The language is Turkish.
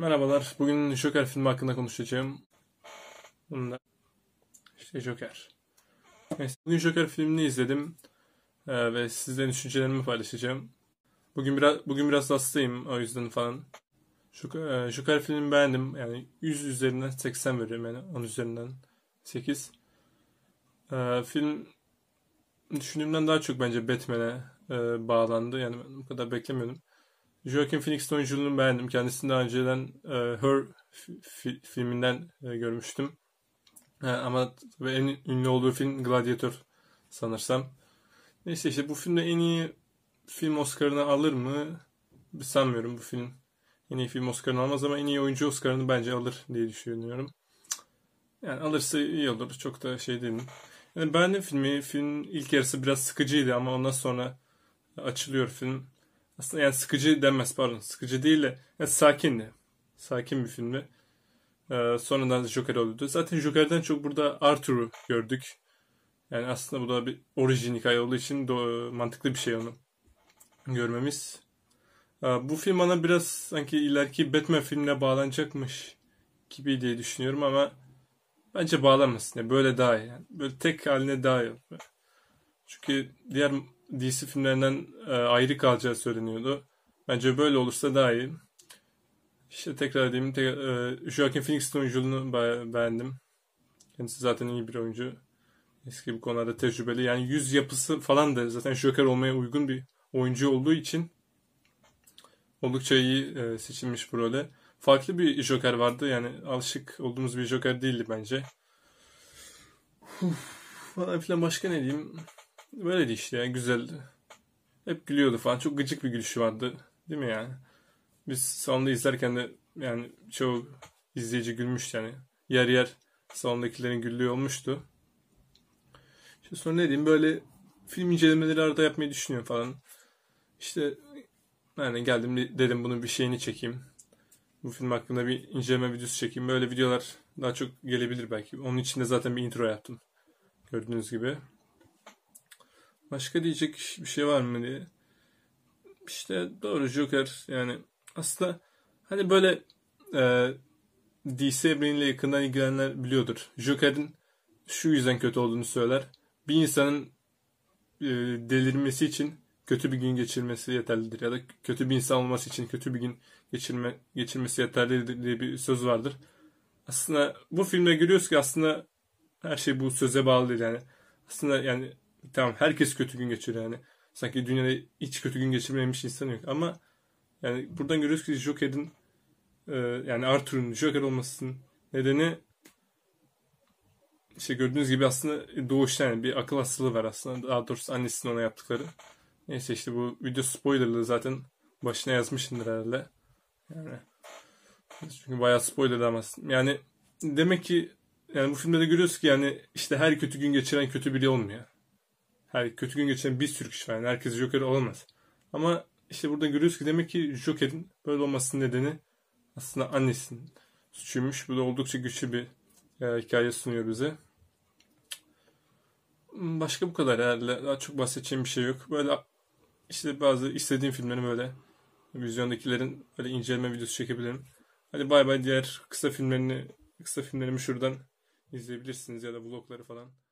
Merhabalar. Bugün Joker filmi hakkında konuşacağım. Bunda işte Joker. Neyse, bugün Joker filmini izledim ee, ve sizden düşüncelerimi paylaşacağım. Bugün biraz bugün biraz hastayım o yüzden falan. Joker, e, Joker filmini beğendim. Yani 100 üzerinden 80 veriyorum yani 10 üzerinden 8. Ee, film düşündüğümden daha çok bence Batman'e e, bağlandı. Yani bu kadar beklemiyordum. Joaquin Phoenix'in oyunculuğunu beğendim. Kendisini daha önceden e, Her fi- filminden e, görmüştüm. E, ama tabii en ünlü olduğu film Gladiator sanırsam. Neyse işte bu filmde en iyi film Oscar'ını alır mı? Sanmıyorum bu film en iyi film Oscar'ını almaz ama en iyi oyuncu Oscar'ını bence alır diye düşünüyorum. Yani alırsa iyi olur. Çok da şey değilim. Yani beğendim filmi. Filmin ilk yarısı biraz sıkıcıydı ama ondan sonra açılıyor film aslında yani sıkıcı denmez pardon. Sıkıcı değil de yani sakindi. Sakin bir filmdi. Ee, sonradan Joker oldu. Zaten Joker'den çok burada Arthur'u gördük. Yani aslında bu da bir orijin hikaye olduğu için do- mantıklı bir şey onu görmemiz. Ee, bu film bana biraz sanki ileriki Batman filmine bağlanacakmış gibi diye düşünüyorum ama bence bağlanmasın. Yani böyle daha iyi. Yani böyle tek haline daha iyi. Çünkü diğer DC filmlerinden e, ayrı kalacağı söyleniyordu. Bence böyle olursa daha iyi. İşte tekrar edeyim. Tek, e, Joaquin Phoenix'in oyunculuğunu beğendim. Kendisi zaten iyi bir oyuncu. Eski bu konularda tecrübeli. Yani yüz yapısı falan da zaten Joker olmaya uygun bir oyuncu olduğu için oldukça iyi e, seçilmiş bu role. Farklı bir Joker vardı. Yani alışık olduğumuz bir Joker değildi bence. Uf, falan filan başka ne diyeyim. Böyleydi işte yani güzeldi. Hep gülüyordu falan. Çok gıcık bir gülüşü vardı. Değil mi yani? Biz salonda izlerken de yani çoğu izleyici gülmüş yani. Yer yer salondakilerin güldüğü olmuştu. İşte sonra ne diyeyim böyle film incelemeleri arada yapmayı düşünüyorum falan. İşte yani geldim dedim bunun bir şeyini çekeyim. Bu film hakkında bir inceleme videosu çekeyim. Böyle videolar daha çok gelebilir belki. Onun için de zaten bir intro yaptım. Gördüğünüz gibi. Başka diyecek bir şey var mı diye. İşte doğru Joker yani aslında hani böyle e, DC evreniyle yakından ilgilenenler biliyordur. Joker'in şu yüzden kötü olduğunu söyler. Bir insanın e, delirmesi için kötü bir gün geçirmesi yeterlidir ya da kötü bir insan olması için kötü bir gün geçirme geçirmesi yeterlidir diye bir söz vardır. Aslında bu filmde görüyoruz ki aslında her şey bu söze bağlı değil yani. Aslında yani Tamam herkes kötü gün geçiriyor yani. Sanki dünyada hiç kötü gün geçirmemiş insan yok. Ama yani buradan görüyoruz ki Joker'in e, yani Arthur'un Joker olmasının nedeni işte gördüğünüz gibi aslında doğuştan yani bir akıl hastalığı var aslında. Daha doğrusu annesinin ona yaptıkları. Neyse işte bu video spoilerlı zaten başına yazmışındır herhalde. Yani çünkü bayağı spoiler ama yani demek ki yani bu filmde de görüyoruz ki yani işte her kötü gün geçiren kötü biri olmuyor her kötü gün geçiren bir sürü kişi var. Yani herkes Joker olamaz. Ama işte burada görüyoruz ki demek ki Joker'in böyle olmasının nedeni aslında annesinin suçuymuş. Bu da oldukça güçlü bir e, hikaye sunuyor bize. Başka bu kadar herhalde. Daha çok bahsedeceğim bir şey yok. Böyle işte bazı istediğim filmlerin böyle vizyondakilerin böyle inceleme videosu çekebilirim. Hadi bay bay diğer kısa filmlerini kısa filmlerimi şuradan izleyebilirsiniz ya da vlogları falan.